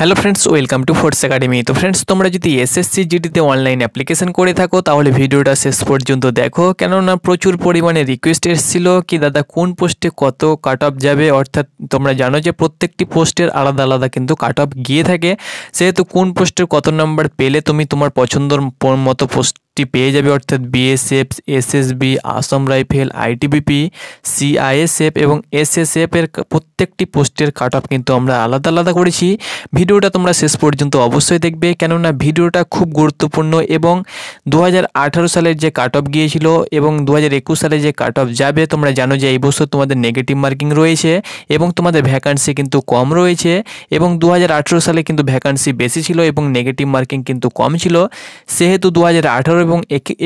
hello friends welcome to Force Academy তো friends তোমরা যদি এসএসসি জিডিতে অনলাইন অ্যাপ্লিকেশন করে থাকো তাহলে ভিডিওটা শেষ পর্যন্ত দেখো কেননা প্রচুর পরিমাণে রিকোয়েস্ট এসেছিল কি দাদা কোন পোস্টে কত কাট অফ যাবে অর্থাৎ তোমরা জানো যে প্রত্যেকটি পোস্টের আলাদা আলাদা কিন্তু কাট অফ গিয়ে থাকে সেহেতু কোন পোস্টের কত নাম্বার পেলে তুমি তোমার পছন্দর মতো পোস্ট পোস্টটি পেয়ে যাবে অর্থাৎ BSF SSB Assam rifle ITBP CISF এবং এসএসএফ এর প্রত্যেকটি পোস্টের কাট অফ কিন্তু আমরা আলাদা আলাদা করেছি ভিডিওটা তোমরা শেষ পর্যন্ত অবশ্যই দেখবে কেননা ভিডিওটা খুব গুরুত্বপূর্ণ এবং দু সালের যে কাট অফ গিয়েছিল এবং দু সালে যে কাট অফ যাবে তোমরা জানো যে এই বছর তোমাদের নেগেটিভ মার্কিং রয়েছে এবং তোমাদের ভ্যাকান্সি কিন্তু কম রয়েছে এবং দু সালে কিন্তু ভ্যাকান্সি বেশি ছিল এবং নেগেটিভ মার্কিং কিন্তু কম ছিল সেহেতু দু হাজার এবং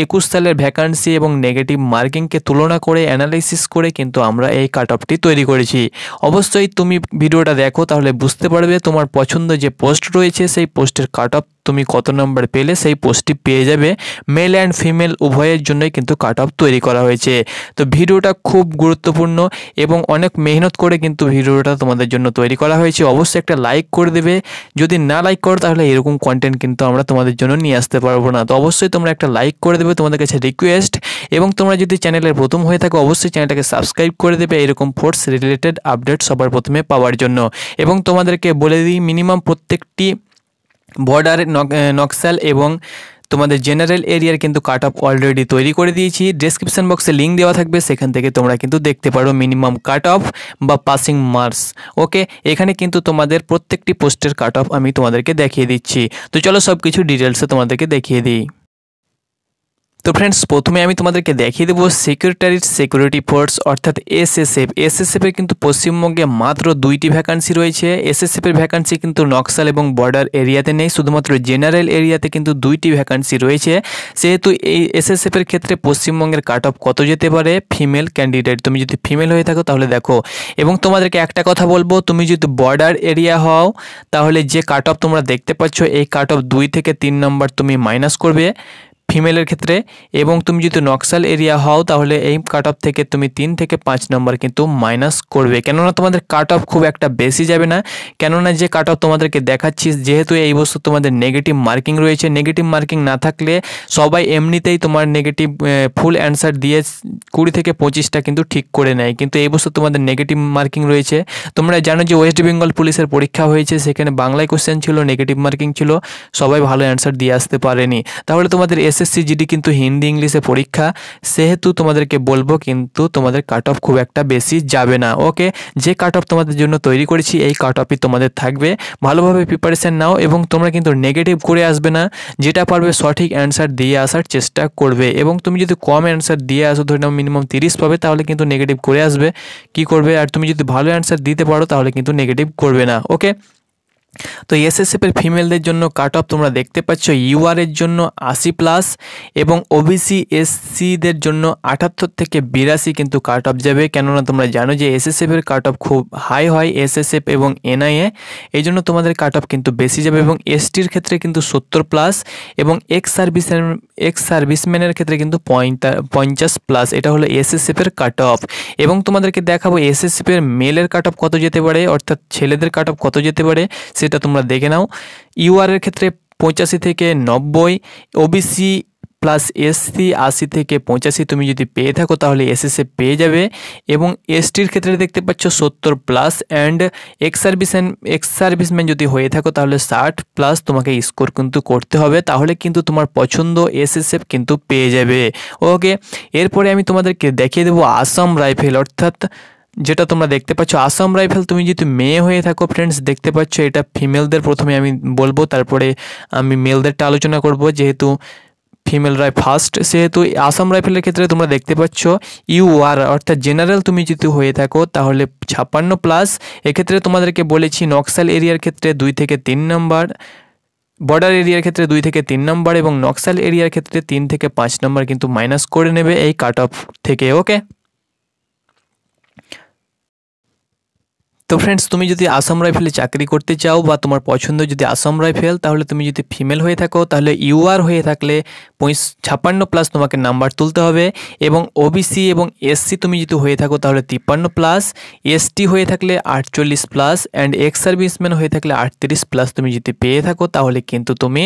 একুশ সালের ভ্যাকান্সি এবং নেগেটিভ মার্কিংকে তুলনা করে অ্যানালাইসিস করে কিন্তু আমরা এই কাট অফটি তৈরি করেছি অবশ্যই তুমি ভিডিওটা দেখো তাহলে বুঝতে পারবে তোমার পছন্দ যে পোস্ট রয়েছে সেই পোস্টের কাট অফ তুমি কত নম্বর পেলে সেই পোস্টটি পেয়ে যাবে মেল অ্যান্ড ফিমেল উভয়ের জন্যই কিন্তু কাট অফ তৈরি করা হয়েছে তো ভিডিওটা খুব গুরুত্বপূর্ণ এবং অনেক মেহনত করে কিন্তু ভিডিওটা তোমাদের জন্য তৈরি করা হয়েছে অবশ্যই একটা লাইক করে দেবে যদি না লাইক করো তাহলে এরকম কন্টেন্ট কিন্তু আমরা তোমাদের জন্য নিয়ে আসতে পারবো না তো অবশ্যই তোমরা একটা লাইক করে দেবে তোমাদের কাছে রিকোয়েস্ট এবং তোমরা যদি চ্যানেলের প্রথম হয়ে থাকো অবশ্যই চ্যানেলটাকে সাবস্ক্রাইব করে দেবে এরকম ফোর্স রিলেটেড আপডেট সবার প্রথমে পাওয়ার জন্য এবং তোমাদেরকে বলে দিই মিনিমাম প্রত্যেকটি বর্ডার নকশাল eh, এবং তোমাদের জেনারেল এরিয়ার কিন্তু কাট অফ অলরেডি তৈরি করে দিয়েছি ডেসক্রিপশান বক্সে লিঙ্ক দেওয়া থাকবে সেখান থেকে তোমরা কিন্তু দেখতে পারো মিনিমাম কাট অফ বা পাসিং মার্কস ওকে এখানে কিন্তু তোমাদের প্রত্যেকটি পোস্টের কাট অফ আমি তোমাদেরকে দেখিয়ে দিচ্ছি তো চলো সব কিছু ডিটেলসে তোমাদেরকে দেখিয়ে দিই তো ফ্রেন্ডস প্রথমে আমি তোমাদেরকে দেখিয়ে দেবো সিকিউরিটারির সিকিউরিটি ফোর্স অর্থাৎ এসএসএফ এসএসএফের কিন্তু পশ্চিমবঙ্গে মাত্র দুইটি ভ্যাকান্সি রয়েছে এসএসএফের ভ্যাকান্সি কিন্তু নকশাল এবং বর্ডার এরিয়াতে নেই শুধুমাত্র জেনারেল এরিয়াতে কিন্তু দুইটি ভ্যাকান্সি রয়েছে সেহেতু এই এসএসএফের ক্ষেত্রে পশ্চিমবঙ্গের কাট অফ কত যেতে পারে ফিমেল ক্যান্ডিডেট তুমি যদি ফিমেল হয়ে থাকো তাহলে দেখো এবং তোমাদেরকে একটা কথা বলবো তুমি যদি বর্ডার এরিয়া হও তাহলে যে কাট অফ তোমরা দেখতে পাচ্ছ এই কাট অফ দুই থেকে তিন নম্বর তুমি মাইনাস করবে ফিমেলের ক্ষেত্রে এবং তুমি যদি নকশাল এরিয়া হও তাহলে এই কাট অফ থেকে তুমি তিন থেকে পাঁচ নম্বর কিন্তু মাইনাস করবে কেননা তোমাদের কাট অফ খুব একটা বেশি যাবে না কেননা যে কাট অফ তোমাদেরকে দেখাচ্ছিস যেহেতু এই বছর তোমাদের নেগেটিভ মার্কিং রয়েছে নেগেটিভ মার্কিং না থাকলে সবাই এমনিতেই তোমার নেগেটিভ ফুল অ্যান্সার দিয়ে কুড়ি থেকে পঁচিশটা কিন্তু ঠিক করে নেয় কিন্তু এই বছর তোমাদের নেগেটিভ মার্কিং রয়েছে তোমরা জানো যে ওয়েস্ট বেঙ্গল পুলিশের পরীক্ষা হয়েছে সেখানে বাংলায় কোশ্চেন ছিল নেগেটিভ মার্কিং ছিল সবাই ভালো অ্যান্সার দিয়ে আসতে পারেনি তাহলে তোমাদের এস এসএসসি জিডি কিন্তু হিন্দি ইংলিশে পরীক্ষা সেহেতু তোমাদেরকে বলবো কিন্তু তোমাদের কাট অফ খুব একটা বেশি যাবে না ওকে যে কাট অফ তোমাদের জন্য তৈরি করেছি এই কাট অফই তোমাদের থাকবে ভালোভাবে প্রিপারেশান নাও এবং তোমরা কিন্তু নেগেটিভ করে আসবে না যেটা পারবে সঠিক অ্যান্সার দিয়ে আসার চেষ্টা করবে এবং তুমি যদি কম অ্যান্সার দিয়ে আসো ধরে নাও মিনিমাম তিরিশ পাবে তাহলে কিন্তু নেগেটিভ করে আসবে কি করবে আর তুমি যদি ভালো অ্যান্সার দিতে পারো তাহলে কিন্তু নেগেটিভ করবে না ওকে তো এসএসএফের ফিমেলদের জন্য কাট অফ তোমরা দেখতে পাচ্ছ ইউআরের জন্য আশি প্লাস এবং ওবিসি এসসিদের জন্য আটাত্তর থেকে বিরাশি কিন্তু কাট অফ যাবে কেননা তোমরা জানো যে এসএসএফের কাট অফ খুব হাই হয় এসএসএফ এবং এনআইএ এই জন্য তোমাদের কাট অফ কিন্তু বেশি যাবে এবং এসটির ক্ষেত্রে কিন্তু সত্তর প্লাস এবং এক্স সার্ভিসের এক্স সার্ভিসম্যানের ক্ষেত্রে কিন্তু পঞ্চাশ প্লাস এটা হলো এসএসএফের কাট অফ এবং তোমাদেরকে দেখাবো এসএসএফের মেলের কাট অফ কত যেতে পারে অর্থাৎ ছেলেদের কাট অফ কত যেতে পারে সেটা তোমরা দেখে নাও ইউআরের ক্ষেত্রে পঁচাশি থেকে নব্বই ওবিসি প্লাস এসসি আশি থেকে পঁচাশি তুমি যদি পেয়ে থাকো তাহলে এসএসএ পেয়ে যাবে এবং এসটির ক্ষেত্রে দেখতে পাচ্ছ সত্তর plus and ex serviceman ex serviceman যদি হয়ে থাকো তাহলে ষাট প্লাস তোমাকে স্কোর কিন্তু করতে হবে তাহলে কিন্তু তোমার পছন্দ এসএসএফ কিন্তু পেয়ে যাবে ওকে এরপরে আমি তোমাদেরকে দেখিয়ে দেবো আসাম রাইফেল অর্থাৎ যেটা তোমরা দেখতে পাচ্ছ আসাম রাইফেল তুমি যদি মেয়ে হয়ে থাকো ফ্রেন্ডস দেখতে পাচ্ছ এটা ফিমেলদের প্রথমে আমি বলবো তারপরে আমি মেলদেরটা আলোচনা করব যেহেতু ফিমেল ফিমেলরাই ফার্স্ট সেহেতু আসাম রাইফেলের ক্ষেত্রে তোমরা দেখতে পাচ্ছ ইউ আর অর্থাৎ জেনারেল তুমি যদি হয়ে থাকো তাহলে ছাপ্পান্ন প্লাস এক্ষেত্রে তোমাদেরকে বলেছি নকশাল এরিয়ার ক্ষেত্রে দুই থেকে তিন নম্বর বর্ডার এরিয়ার ক্ষেত্রে দুই থেকে তিন নম্বর এবং নকশাল এরিয়ার ক্ষেত্রে তিন থেকে পাঁচ নম্বর কিন্তু মাইনাস করে নেবে এই কাট অফ থেকে ওকে তো ফ্রেন্ডস তুমি যদি আসাম রাইফেলে চাকরি করতে চাও বা তোমার পছন্দ যদি আসাম রাইফেল তাহলে তুমি যদি ফিমেল হয়ে থাকো তাহলে ইউআর হয়ে থাকলে পঁয়ষ ছাপ্পান্ন প্লাস তোমাকে নাম্বার তুলতে হবে এবং ওবিসি এবং এসসি তুমি যদি হয়ে থাকো তাহলে তিপ্পান্ন প্লাস এসটি হয়ে থাকলে আটচল্লিশ প্লাস অ্যান্ড এক্স সার্ভিসম্যান হয়ে থাকলে আটত্রিশ প্লাস তুমি যদি পেয়ে থাকো তাহলে কিন্তু তুমি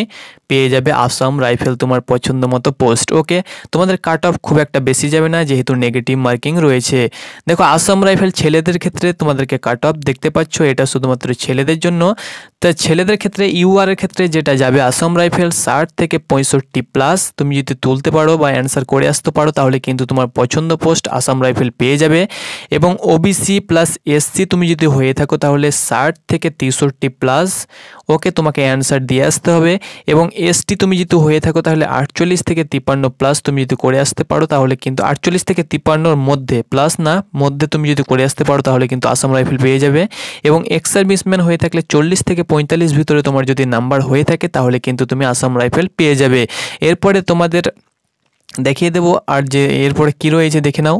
পেয়ে যাবে আসাম রাইফেল তোমার পছন্দ মতো পোস্ট ওকে তোমাদের কাট অফ খুব একটা বেশি যাবে না যেহেতু নেগেটিভ মার্কিং রয়েছে দেখো আসাম রাইফেল ছেলেদের ক্ষেত্রে তোমাদেরকে কাট অফ মেকআপ দেখতে পাচ্ছ এটা শুধুমাত্র ছেলেদের জন্য তা ছেলেদের ক্ষেত্রে এর ক্ষেত্রে যেটা যাবে আসাম রাইফেল ষাট থেকে পঁয়ষট্টি প্লাস তুমি যদি তুলতে পারো বা অ্যান্সার করে আসতে পারো তাহলে কিন্তু তোমার পছন্দ পোস্ট আসাম রাইফেল পেয়ে যাবে এবং ওবিসি প্লাস এসসি তুমি যদি হয়ে থাকো তাহলে ষাট থেকে তেষট্টি প্লাস ওকে তোমাকে অ্যান্সার দিয়ে আসতে হবে এবং এসটি তুমি যদি হয়ে থাকো তাহলে আটচল্লিশ থেকে তিপ্পান্ন প্লাস তুমি যদি করে আসতে পারো তাহলে কিন্তু আটচল্লিশ থেকে তিপ্পান্নর মধ্যে প্লাস না মধ্যে তুমি যদি করে আসতে পারো তাহলে কিন্তু আসাম রাইফেল পেয়ে যাবে যাবে এবং এক্স সার্ভিসম্যান হয়ে থাকলে চল্লিশ থেকে পঁয়তাল্লিশ ভিতরে তোমার যদি নাম্বার হয়ে থাকে তাহলে কিন্তু তুমি আসাম রাইফেল পেয়ে যাবে এরপরে তোমাদের দেখিয়ে দেবো আর যে এরপরে কী রয়েছে দেখে নাও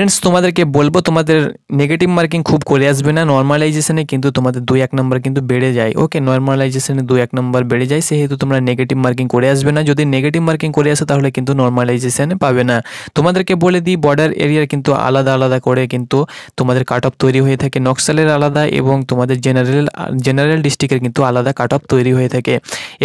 ফ্রেন্ডস তোমাদেরকে বলবো তোমাদের নেগেটিভ মার্কিং খুব করে আসবে না নর্মালাইজেশনে কিন্তু তোমাদের দুই এক নম্বর কিন্তু বেড়ে যায় ওকে নর্মালাইজেশনে দুই এক নম্বর বেড়ে যায় সেহেতু তোমরা নেগেটিভ মার্কিং করে আসবে না যদি নেগেটিভ মার্কিং করে আসে তাহলে কিন্তু নর্মালাইজেশনে পাবে না তোমাদেরকে বলে দিই বর্ডার এরিয়ার কিন্তু আলাদা আলাদা করে কিন্তু তোমাদের কাট অফ তৈরি হয়ে থাকে নকশালের আলাদা এবং তোমাদের জেনারেল জেনারেল ডিস্ট্রিক্টের কিন্তু আলাদা কাট অফ তৈরি হয়ে থাকে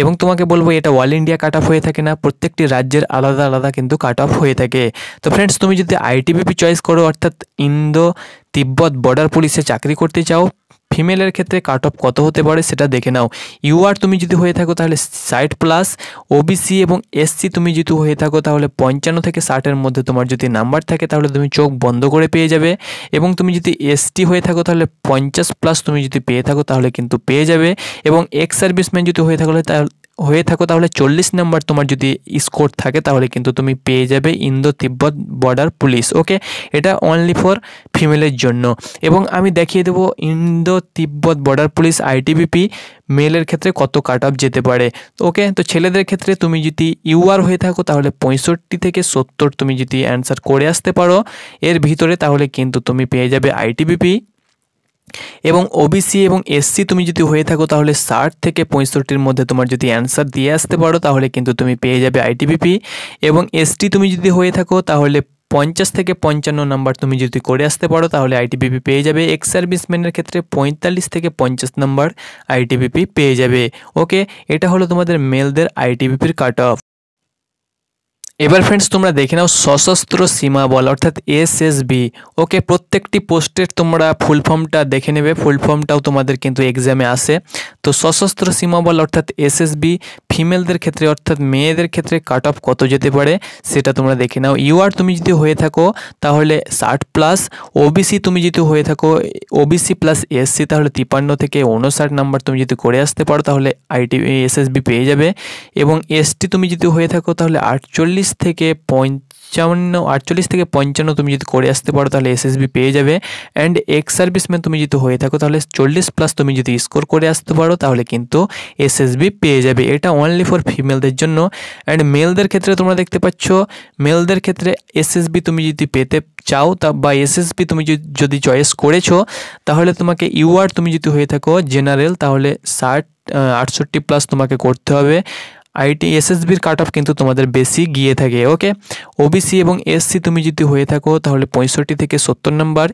এবং তোমাকে বলবো এটা অল ইন্ডিয়া কাট অফ হয়ে থাকে না প্রত্যেকটি রাজ্যের আলাদা আলাদা কিন্তু কাট অফ হয়ে থাকে তো ফ্রেন্ডস তুমি যদি আইটিবিপি চয়েস করো অর্থাৎ ইন্দো তিব্বত বর্ডার পুলিশে চাকরি করতে চাও ফিমেলের ক্ষেত্রে কাট অফ কত হতে পারে সেটা দেখে নাও ইউআর তুমি যদি হয়ে থাকো তাহলে ষাট প্লাস ওবিসি এবং এসসি তুমি যদি হয়ে থাকো তাহলে পঞ্চান্ন থেকে ষাটের মধ্যে তোমার যদি নাম্বার থাকে তাহলে তুমি চোখ বন্ধ করে পেয়ে যাবে এবং তুমি যদি এসটি হয়ে থাকো তাহলে পঞ্চাশ প্লাস তুমি যদি পেয়ে থাকো তাহলে কিন্তু পেয়ে যাবে এবং এক্স সার্ভিসম্যান যদি হয়ে থাকো তাহলে হয়ে থাকো তাহলে চল্লিশ নাম্বার তোমার যদি স্কোর থাকে তাহলে কিন্তু তুমি পেয়ে যাবে ইন্দো তিব্বত বর্ডার পুলিশ ওকে এটা অনলি ফর ফিমেলের জন্য এবং আমি দেখিয়ে দেবো ইন্দো তিব্বত বর্ডার পুলিশ আইটিবিপি মেলের ক্ষেত্রে কত কাট অফ যেতে পারে ওকে তো ছেলেদের ক্ষেত্রে তুমি যদি ইউআর হয়ে থাকো তাহলে পঁয়ষট্টি থেকে সত্তর তুমি যদি অ্যান্সার করে আসতে পারো এর ভিতরে তাহলে কিন্তু তুমি পেয়ে যাবে আইটিবিপি এবং ওবিসি এবং এসসি তুমি যদি হয়ে থাকো তাহলে ষাট থেকে পঁয়ষট্টির মধ্যে তোমার যদি অ্যান্সার দিয়ে আসতে পারো তাহলে কিন্তু তুমি পেয়ে যাবে আইটিবিপি এবং এসটি তুমি যদি হয়ে থাকো তাহলে পঞ্চাশ থেকে পঞ্চান্ন নাম্বার তুমি যদি করে আসতে পারো তাহলে আইটিবিপি পেয়ে যাবে এক্স সার্ভিসম্যানের ক্ষেত্রে পঁয়তাল্লিশ থেকে পঞ্চাশ নাম্বার আইটিবিপি পেয়ে যাবে ওকে এটা হলো তোমাদের মেলদের আইটিবিপির কাট অফ এবার ফ্রেন্ডস তোমরা দেখে নাও সশস্ত্র সীমা বল অর্থাৎ এসএসবি ওকে প্রত্যেকটি পোস্টের তোমরা ফুল ফর্মটা দেখে নেবে ফুল ফর্মটাও তোমাদের কিন্তু এক্সামে আসে তো সশস্ত্র সীমা বল অর্থাৎ এসএসবি ফিমেলদের ক্ষেত্রে অর্থাৎ মেয়েদের ক্ষেত্রে কাট অফ কত যেতে পারে সেটা তোমরা দেখে নাও ইউ আর তুমি যদি হয়ে থাকো তাহলে ষাট প্লাস ওবিসি তুমি যদি হয়ে থাকো ওবিসি প্লাস এসসি তাহলে তিপান্ন থেকে উনষাট নাম্বার তুমি যদি করে আসতে পারো তাহলে আইটি এসএসবি পেয়ে যাবে এবং এসটি তুমি যদি হয়ে থাকো তাহলে আটচল্লিশ আটচল্লিশ থেকে পঞ্চান্ন আটচল্লিশ থেকে পঞ্চান্ন তুমি যদি করে আসতে পারো তাহলে এসএসবি পেয়ে যাবে অ্যান্ড এক্স সার্ভিসম্যান তুমি যদি হয়ে থাকো তাহলে চল্লিশ প্লাস তুমি যদি স্কোর করে আসতে পারো তাহলে কিন্তু এসএসবি পেয়ে যাবে এটা অনলি ফর ফিমেলদের জন্য অ্যান্ড মেলদের ক্ষেত্রে তোমরা দেখতে পাচ্ছ মেলদের ক্ষেত্রে এসএসবি তুমি যদি পেতে চাও তা বা এসএসবি তুমি যদি চয়েস করেছো তাহলে তোমাকে ইউআর তুমি যদি হয়ে থাকো জেনারেল তাহলে ষাট আটষট্টি প্লাস তোমাকে করতে হবে আইটি এসএসবির কাট অফ কিন্তু তোমাদের বেশি গিয়ে থাকে ওকে ওবিসি এবং এসসি তুমি যদি হয়ে থাকো তাহলে পঁয়ষট্টি থেকে সত্তর নম্বর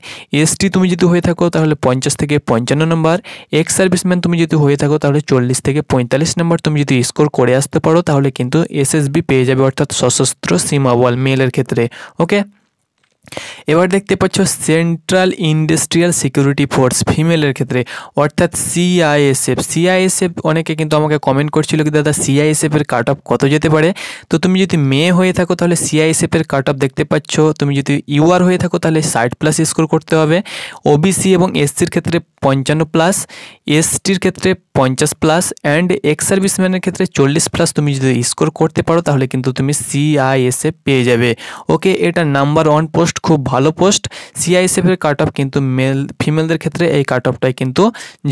এসটি তুমি যদি হয়ে থাকো তাহলে পঞ্চাশ থেকে পঞ্চান্ন নম্বর এক্স সার্ভিসম্যান তুমি যদি হয়ে থাকো তাহলে চল্লিশ থেকে পঁয়তাল্লিশ নম্বর তুমি যদি স্কোর করে আসতে পারো তাহলে কিন্তু এসএসবি পেয়ে যাবে অর্থাৎ সশস্ত্র সীমা বল মেলের ক্ষেত্রে ওকে এবার দেখতে পাচ্ছ সেন্ট্রাল ইন্ডাস্ট্রিয়াল সিকিউরিটি ফোর্স ফিমেলের ক্ষেত্রে অর্থাৎ সিআইএসএফ সিআইএসএফ অনেকে কিন্তু আমাকে কমেন্ট করছিল কি দাদা সিআইএসএফের কাট অফ কত যেতে পারে তো তুমি যদি মেয়ে হয়ে থাকো তাহলে সিআইএসএফের কাট অফ দেখতে পাচ্ছ তুমি যদি ইউআর হয়ে থাকো তাহলে ষাট প্লাস স্কোর করতে হবে ওবিসি এবং এসসির ক্ষেত্রে পঞ্চান্ন প্লাস এসটির ক্ষেত্রে পঞ্চাশ প্লাস অ্যান্ড এক্স সার্ভিসম্যানের ক্ষেত্রে চল্লিশ প্লাস তুমি যদি স্কোর করতে পারো তাহলে কিন্তু তুমি সিআইএসএফ পেয়ে যাবে ওকে এটা নাম্বার ওয়ান পোস্ট পোস্ট খুব ভালো পোস্ট সিআইএসএফের কাট অফ কিন্তু মেল ফিমেলদের ক্ষেত্রে এই কাট অফটাই কিন্তু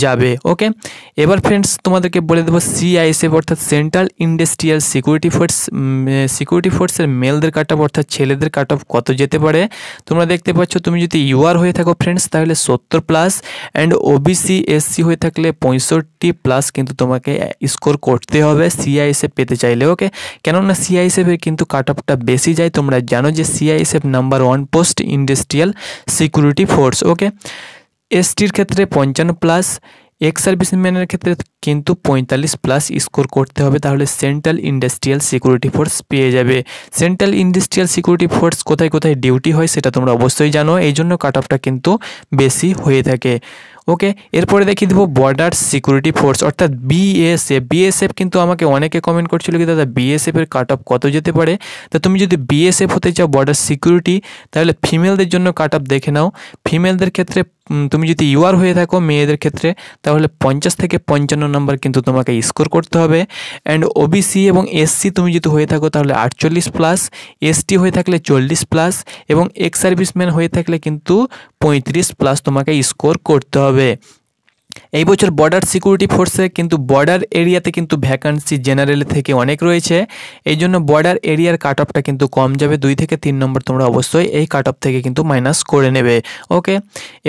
যাবে ওকে এবার ফ্রেন্ডস তোমাদেরকে বলে দেবো সিআইএসএফ অর্থাৎ central industrial security force security ফোর্সের মেলদের কাট অফ অর্থাৎ ছেলেদের কাট অফ কত যেতে পারে তোমরা দেখতে পাচ্ছ তুমি যদি ইউআর হয়ে থাকো ফ্রেন্ডস তাহলে সত্তর প্লাস অ্যান্ড ওবিসি এসসি হয়ে থাকলে পঁয়ষট্টি প্লাস কিন্তু তোমাকে স্কোর করতে হবে সিআইএসএফ পেতে চাইলে ওকে কেননা সিআইএসএফের কিন্তু কাট অফটা বেশি যায় তোমরা জানো যে CISF number one post industrial security force okay এসটির ক্ষেত্রে পঞ্চান্ন প্লাস এক্স সার্ভিসম্যানের ক্ষেত্রে কিন্তু পঁয়তাল্লিশ প্লাস স্কোর করতে হবে তাহলে সেন্ট্রাল ইন্ডাস্ট্রিয়াল সিকিউরিটি ফোর্স পেয়ে যাবে সেন্ট্রাল ইন্ডাস্ট্রিয়াল সিকিউরিটি ফোর্স কোথায় কোথায় ডিউটি হয় সেটা তোমরা অবশ্যই জানো এই জন্য কাট অফটা কিন্তু বেশি হয়ে থাকে ওকে এরপরে দেখিয়ে দেবো বর্ডার সিকিউরিটি ফোর্স অর্থাৎ বিএসএফ বিএসএফ কিন্তু আমাকে অনেকে কমেন্ট করছিল কি দাদা বিএসএফের কাট অফ কত যেতে পারে তা তুমি যদি বিএসএফ হতে চাও বর্ডার সিকিউরিটি তাহলে ফিমেলদের জন্য কাট অফ দেখে নাও ফিমেলদের ক্ষেত্রে তুমি যদি ইউআর হয়ে থাকো মেয়েদের ক্ষেত্রে তাহলে পঞ্চাশ থেকে পঞ্চান্ন নম্বর কিন্তু তোমাকে স্কোর করতে হবে অ্যান্ড ওবিসি এবং এসসি তুমি যদি হয়ে থাকো তাহলে আটচল্লিশ প্লাস এসটি হয়ে থাকলে চল্লিশ প্লাস এবং এক্স সার্ভিসম্যান হয়ে থাকলে কিন্তু পঁয়ত্রিশ প্লাস তোমাকে স্কোর করতে হবে এই বছর বর্ডার সিকিউরিটি ফোর্সে কিন্তু বর্ডার এরিয়াতে কিন্তু ভ্যাকান্সি জেনারেল থেকে অনেক রয়েছে এই জন্য বর্ডার এরিয়ার কাট অফটা কিন্তু কম যাবে দুই থেকে তিন নম্বর তোমরা অবশ্যই এই কাট অফ থেকে কিন্তু মাইনাস করে নেবে ওকে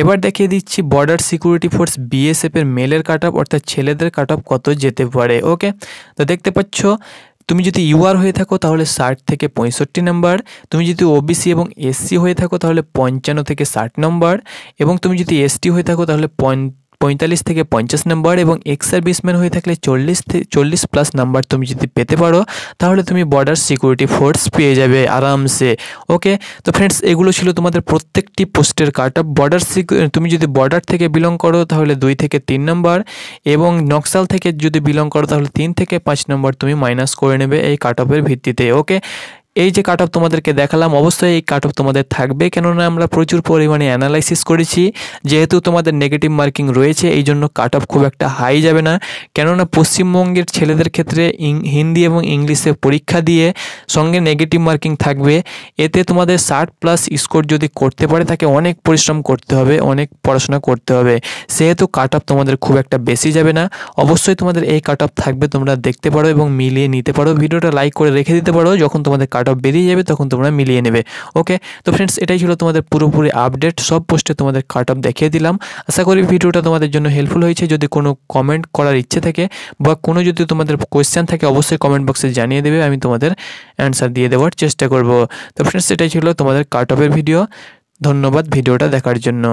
এবার দেখিয়ে দিচ্ছি বর্ডার সিকিউরিটি ফোর্স বিএসএফের মেলের কাট অফ অর্থাৎ ছেলেদের কাট অফ কত যেতে পারে ওকে তো দেখতে পাচ্ছ তুমি যদি ইউআর হয়ে থাকো তাহলে ষাট থেকে পঁয়ষট্টি নম্বর তুমি যদি ওবিসি এবং এসসি হয়ে থাকো তাহলে পঞ্চান্ন থেকে ষাট নম্বর এবং তুমি যদি এসটি হয়ে থাকো তাহলে পঞ্চ পঁয়তাল্লিশ থেকে পঞ্চাশ নম্বর এবং এক্স সার্ভিসম্যান হয়ে থাকলে চল্লিশ চল্লিশ প্লাস নাম্বার তুমি যদি পেতে পারো তাহলে তুমি বর্ডার সিকিউরিটি ফোর্স পেয়ে যাবে আরামসে ওকে তো ফ্রেন্ডস এগুলো ছিল তোমাদের প্রত্যেকটি পোস্টের কাট অফ বর্ডার তুমি যদি বর্ডার থেকে বিলং করো তাহলে দুই থেকে তিন নম্বর এবং নকশাল থেকে যদি বিলং করো তাহলে তিন থেকে পাঁচ নম্বর তুমি মাইনাস করে নেবে এই কাট অফের ভিত্তিতে ওকে এই যে কাট অফ তোমাদেরকে দেখালাম অবশ্যই এই কাট অফ তোমাদের থাকবে কেননা আমরা প্রচুর পরিমাণে অ্যানালাইসিস করেছি যেহেতু তোমাদের নেগেটিভ মার্কিং রয়েছে এই জন্য কাট অফ খুব একটা হাই যাবে না কেননা পশ্চিমবঙ্গের ছেলেদের ক্ষেত্রে হিন্দি এবং ইংলিশে পরীক্ষা দিয়ে সঙ্গে নেগেটিভ মার্কিং থাকবে এতে তোমাদের ষাট প্লাস স্কোর যদি করতে পারে তাকে অনেক পরিশ্রম করতে হবে অনেক পড়াশোনা করতে হবে সেহেতু কাট অফ তোমাদের খুব একটা বেশি যাবে না অবশ্যই তোমাদের এই কাট অফ থাকবে তোমরা দেখতে পারো এবং মিলিয়ে নিতে পারো ভিডিওটা লাইক করে রেখে দিতে পারো যখন তোমাদের কাট অফ বেরিয়ে যাবে তখন তোমরা মিলিয়ে নেবে ওকে তো ফ্রেন্ডস এটাই ছিল তোমাদের পুরোপুরি আপডেট সব পোস্টে তোমাদের কাট অফ দেখিয়ে দিলাম আশা করি ভিডিওটা তোমাদের জন্য হেল্পফুল হয়েছে যদি কোনো কমেন্ট করার ইচ্ছে থাকে বা কোনো যদি তোমাদের কোয়েশ্চেন থাকে অবশ্যই কমেন্ট বক্সে জানিয়ে দেবে আমি তোমাদের অ্যান্সার দিয়ে দেওয়ার চেষ্টা করব তো ফ্রেন্ডস এটাই ছিল তোমাদের কাট অফের ভিডিও ধন্যবাদ ভিডিওটা দেখার জন্য